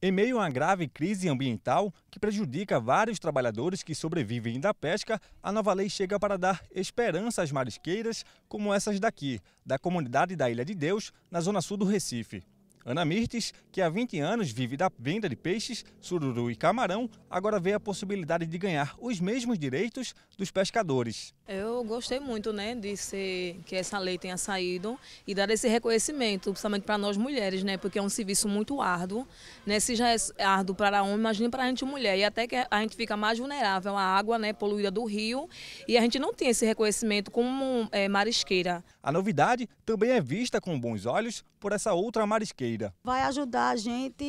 Em meio a uma grave crise ambiental que prejudica vários trabalhadores que sobrevivem da pesca, a nova lei chega para dar esperança às marisqueiras como essas daqui, da comunidade da Ilha de Deus, na zona sul do Recife. Ana Mirtes, que há 20 anos vive da venda de peixes, sururu e camarão, agora vê a possibilidade de ganhar os mesmos direitos dos pescadores. Eu gostei muito, né, de ser, que essa lei tenha saído e dar esse reconhecimento, principalmente para nós mulheres, né, porque é um serviço muito árduo, né, se já é árduo para homem, imagina para a gente mulher, e até que a gente fica mais vulnerável à água, né, poluída do rio, e a gente não tem esse reconhecimento como é, marisqueira. A novidade também é vista com bons olhos por essa outra marisqueira. Vai ajudar a gente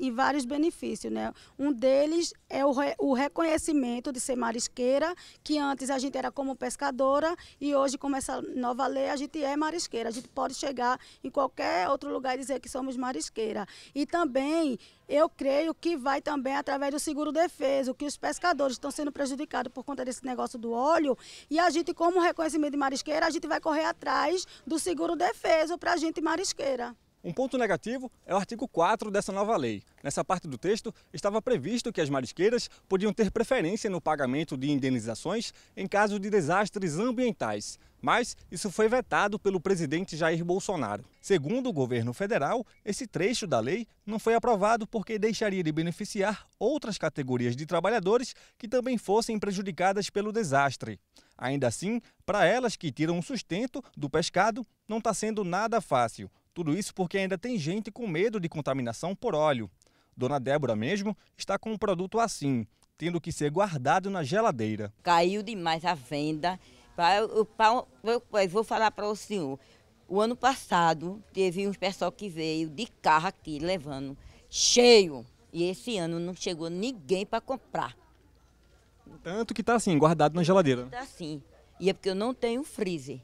em vários benefícios, né, um deles é o, re, o reconhecimento de ser marisqueira, que antes a gente era como pescadora e hoje, com essa nova lei, a gente é marisqueira. A gente pode chegar em qualquer outro lugar e dizer que somos marisqueira. E também eu creio que vai também através do seguro defeso, que os pescadores estão sendo prejudicados por conta desse negócio do óleo. E a gente, como reconhecimento de marisqueira, a gente vai correr atrás do seguro defeso para a gente marisqueira. Um ponto negativo é o artigo 4 dessa nova lei. Nessa parte do texto, estava previsto que as marisqueiras podiam ter preferência no pagamento de indenizações em caso de desastres ambientais, mas isso foi vetado pelo presidente Jair Bolsonaro. Segundo o governo federal, esse trecho da lei não foi aprovado porque deixaria de beneficiar outras categorias de trabalhadores que também fossem prejudicadas pelo desastre. Ainda assim, para elas que tiram o sustento do pescado, não está sendo nada fácil tudo isso porque ainda tem gente com medo de contaminação por óleo. Dona Débora mesmo está com um produto assim, tendo que ser guardado na geladeira. Caiu demais a venda. Eu, eu, eu vou falar para o senhor. O ano passado teve um pessoal que veio de carro aqui levando cheio. E esse ano não chegou ninguém para comprar. Tanto que está assim, guardado na geladeira. Está assim. E é porque eu não tenho freezer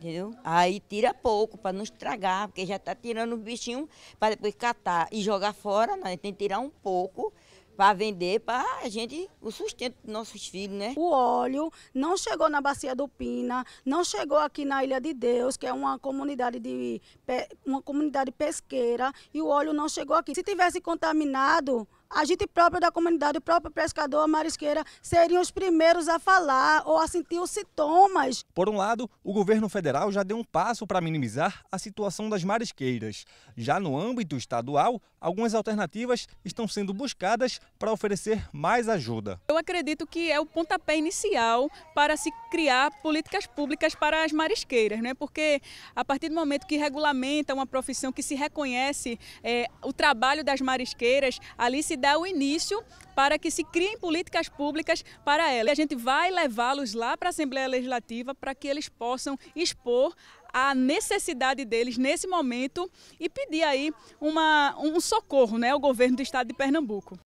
entendeu? Aí tira pouco para não estragar, porque já está tirando o bichinho para depois catar e jogar fora, não, né? tem que tirar um pouco para vender para a gente o sustento dos nossos filhos, né? O óleo não chegou na bacia do Pina, não chegou aqui na Ilha de Deus, que é uma comunidade de uma comunidade pesqueira, e o óleo não chegou aqui. Se tivesse contaminado, a gente própria da comunidade, o próprio pescador, a marisqueira, seriam os primeiros a falar ou a sentir os sintomas. Por um lado, o governo federal já deu um passo para minimizar a situação das marisqueiras. Já no âmbito estadual, algumas alternativas estão sendo buscadas para oferecer mais ajuda. Eu acredito que é o pontapé inicial para se criar políticas públicas para as marisqueiras, né? porque a partir do momento que regulamenta uma profissão que se reconhece é, o trabalho das marisqueiras, ali se dar o início para que se criem políticas públicas para ela. E a gente vai levá-los lá para a Assembleia Legislativa para que eles possam expor a necessidade deles nesse momento e pedir aí uma, um socorro né, ao governo do estado de Pernambuco.